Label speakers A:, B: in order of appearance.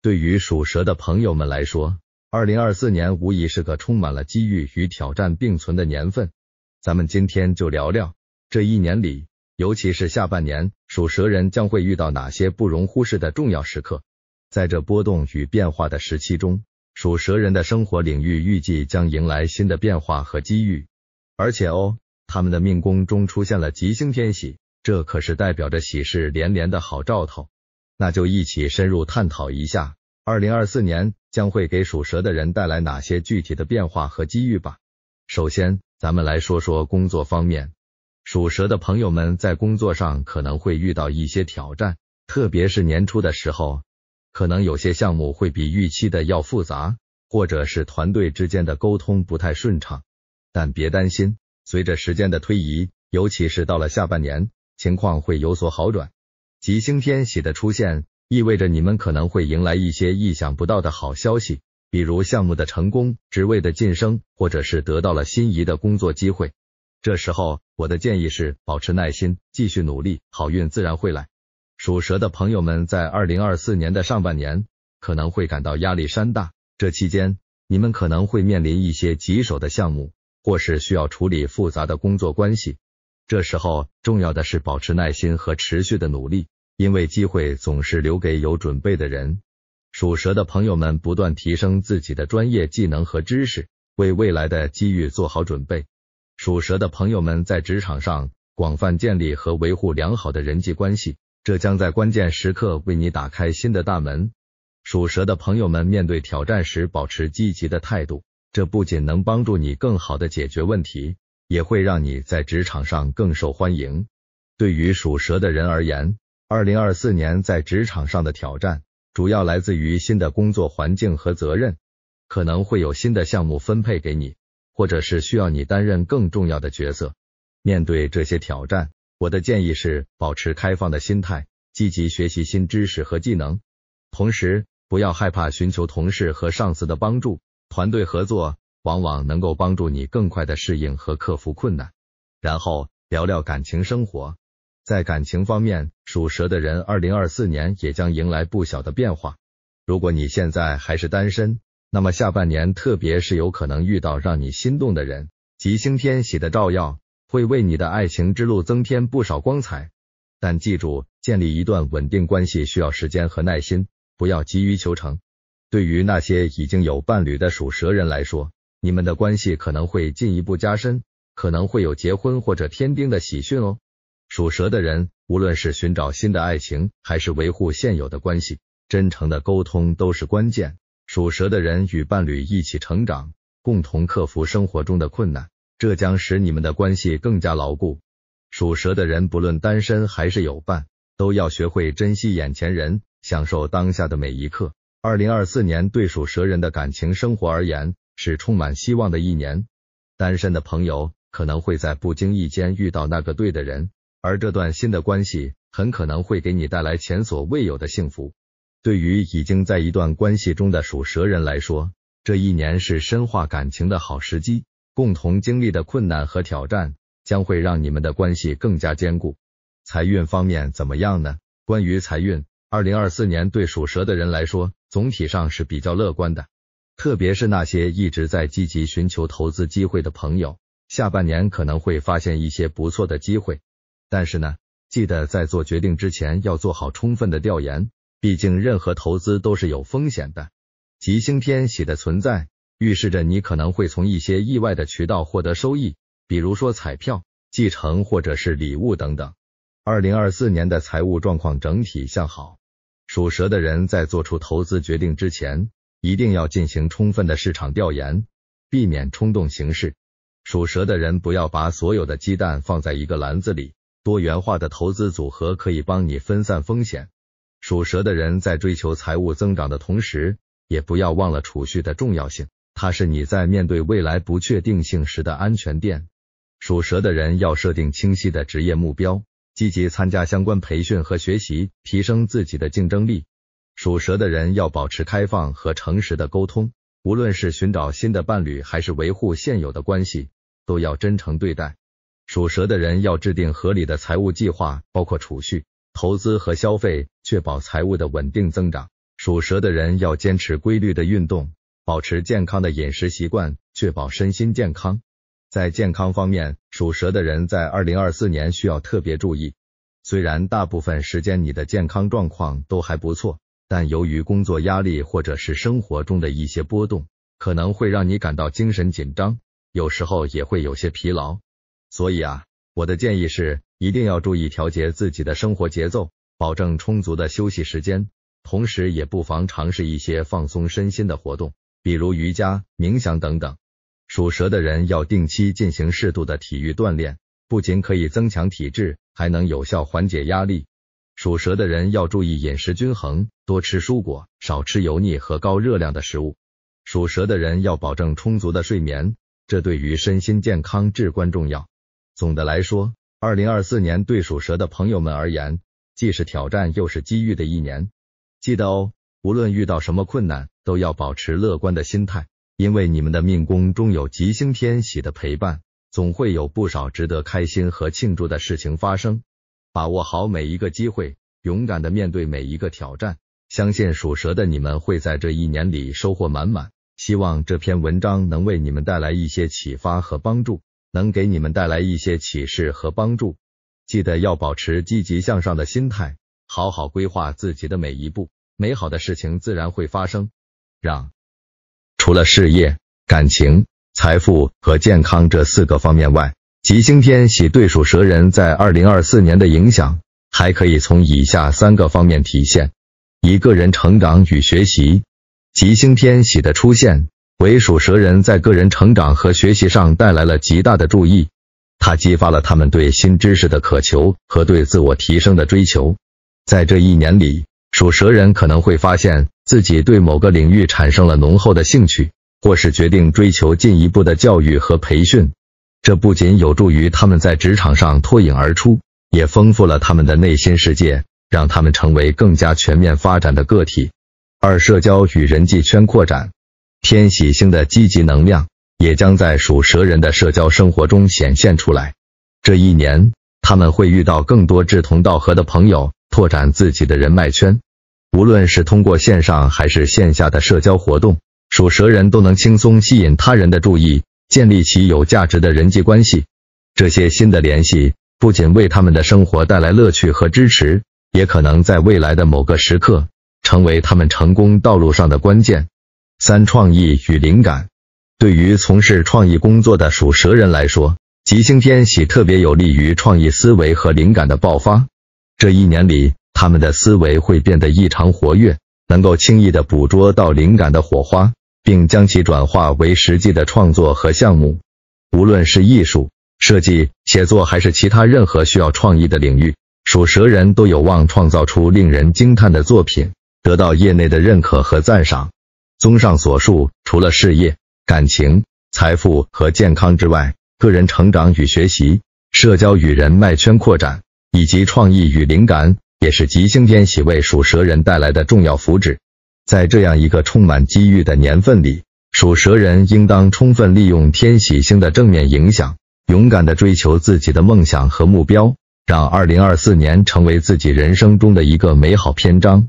A: 对于属蛇的朋友们来说，二零二四年无疑是个充满了机遇与挑战并存的年份。咱们今天就聊聊这一年里，尤其是下半年，属蛇人将会遇到哪些不容忽视的重要时刻。在这波动与变化的时期中，属蛇人的生活领域预计将迎来新的变化和机遇。而且哦，他们的命宫中出现了吉星天喜，这可是代表着喜事连连的好兆头。那就一起深入探讨一下，二零二四年将会给属蛇的人带来哪些具体的变化和机遇吧。首先，咱们来说说工作方面，属蛇的朋友们在工作上可能会遇到一些挑战，特别是年初的时候，可能有些项目会比预期的要复杂，或者是团队之间的沟通不太顺畅。但别担心，随着时间的推移，尤其是到了下半年，情况会有所好转。吉星天喜的出现，意味着你们可能会迎来一些意想不到的好消息，比如项目的成功、职位的晋升，或者是得到了心仪的工作机会。这时候，我的建议是保持耐心，继续努力，好运自然会来。属蛇的朋友们在二零二四年的上半年可能会感到压力山大，这期间你们可能会面临一些棘手的项目，或是需要处理复杂的工作关系。这时候，重要的是保持耐心和持续的努力，因为机会总是留给有准备的人。属蛇的朋友们，不断提升自己的专业技能和知识，为未来的机遇做好准备。属蛇的朋友们在职场上广泛建立和维护良好的人际关系，这将在关键时刻为你打开新的大门。属蛇的朋友们面对挑战时保持积极的态度，这不仅能帮助你更好的解决问题。也会让你在职场上更受欢迎。对于属蛇的人而言，二零二四年在职场上的挑战主要来自于新的工作环境和责任，可能会有新的项目分配给你，或者是需要你担任更重要的角色。面对这些挑战，我的建议是保持开放的心态，积极学习新知识和技能，同时不要害怕寻求同事和上司的帮助，团队合作。往往能够帮助你更快的适应和克服困难。然后聊聊感情生活，在感情方面，属蛇的人二零二四年也将迎来不小的变化。如果你现在还是单身，那么下半年特别是有可能遇到让你心动的人。吉星天喜的照耀，会为你的爱情之路增添不少光彩。但记住，建立一段稳定关系需要时间和耐心，不要急于求成。对于那些已经有伴侣的属蛇人来说，你们的关系可能会进一步加深，可能会有结婚或者添丁的喜讯哦。属蛇的人，无论是寻找新的爱情还是维护现有的关系，真诚的沟通都是关键。属蛇的人与伴侣一起成长，共同克服生活中的困难，这将使你们的关系更加牢固。属蛇的人不论单身还是有伴，都要学会珍惜眼前人，享受当下的每一刻。二零二四年对属蛇人的感情生活而言，是充满希望的一年，单身的朋友可能会在不经意间遇到那个对的人，而这段新的关系很可能会给你带来前所未有的幸福。对于已经在一段关系中的属蛇人来说，这一年是深化感情的好时机，共同经历的困难和挑战将会让你们的关系更加坚固。财运方面怎么样呢？关于财运，二零二四年对属蛇的人来说，总体上是比较乐观的。特别是那些一直在积极寻求投资机会的朋友，下半年可能会发现一些不错的机会。但是呢，记得在做决定之前要做好充分的调研，毕竟任何投资都是有风险的。吉星天喜的存在预示着你可能会从一些意外的渠道获得收益，比如说彩票、继承或者是礼物等等。二零二四年的财务状况整体向好，属蛇的人在做出投资决定之前。一定要进行充分的市场调研，避免冲动行事。属蛇的人不要把所有的鸡蛋放在一个篮子里，多元化的投资组合可以帮你分散风险。属蛇的人在追求财务增长的同时，也不要忘了储蓄的重要性，它是你在面对未来不确定性时的安全垫。属蛇的人要设定清晰的职业目标，积极参加相关培训和学习，提升自己的竞争力。属蛇的人要保持开放和诚实的沟通，无论是寻找新的伴侣还是维护现有的关系，都要真诚对待。属蛇的人要制定合理的财务计划，包括储蓄、投资和消费，确保财务的稳定增长。属蛇的人要坚持规律的运动，保持健康的饮食习惯，确保身心健康。在健康方面，属蛇的人在二零二四年需要特别注意，虽然大部分时间你的健康状况都还不错。但由于工作压力或者是生活中的一些波动，可能会让你感到精神紧张，有时候也会有些疲劳。所以啊，我的建议是一定要注意调节自己的生活节奏，保证充足的休息时间，同时也不妨尝试一些放松身心的活动，比如瑜伽、冥想等等。属蛇的人要定期进行适度的体育锻炼，不仅可以增强体质，还能有效缓解压力。属蛇的人要注意饮食均衡，多吃蔬果，少吃油腻和高热量的食物。属蛇的人要保证充足的睡眠，这对于身心健康至关重要。总的来说，二零二四年对属蛇的朋友们而言，既是挑战又是机遇的一年。记得哦，无论遇到什么困难，都要保持乐观的心态，因为你们的命宫中有吉星天喜的陪伴，总会有不少值得开心和庆祝的事情发生。把握好每一个机会，勇敢的面对每一个挑战，相信属蛇的你们会在这一年里收获满满。希望这篇文章能为你们带来一些启发和帮助，能给你们带来一些启示和帮助。记得要保持积极向上的心态，好好规划自己的每一步，美好的事情自然会发生。让除了事业、感情、财富和健康这四个方面外。吉星天喜对属蛇人在二零二四年的影响，还可以从以下三个方面体现：一、个人成长与学习。吉星天喜的出现，为属蛇人在个人成长和学习上带来了极大的注意。它激发了他们对新知识的渴求和对自我提升的追求。在这一年里，属蛇人可能会发现自己对某个领域产生了浓厚的兴趣，或是决定追求进一步的教育和培训。这不仅有助于他们在职场上脱颖而出，也丰富了他们的内心世界，让他们成为更加全面发展的个体。二、社交与人际圈扩展，天喜星的积极能量也将在属蛇人的社交生活中显现出来。这一年，他们会遇到更多志同道合的朋友，拓展自己的人脉圈。无论是通过线上还是线下的社交活动，属蛇人都能轻松吸引他人的注意。建立起有价值的人际关系，这些新的联系不仅为他们的生活带来乐趣和支持，也可能在未来的某个时刻成为他们成功道路上的关键。三、创意与灵感，对于从事创意工作的属蛇人来说，吉星天喜特别有利于创意思维和灵感的爆发。这一年里，他们的思维会变得异常活跃，能够轻易的捕捉到灵感的火花。并将其转化为实际的创作和项目，无论是艺术、设计、写作，还是其他任何需要创意的领域，属蛇人都有望创造出令人惊叹的作品，得到业内的认可和赞赏。综上所述，除了事业、感情、财富和健康之外，个人成长与学习、社交与人脉圈扩展，以及创意与灵感，也是吉星天喜为属蛇人带来的重要福祉。在这样一个充满机遇的年份里，属蛇人应当充分利用天喜星的正面影响，勇敢的追求自己的梦想和目标，让二零二四年成为自己人生中的一个美好篇章。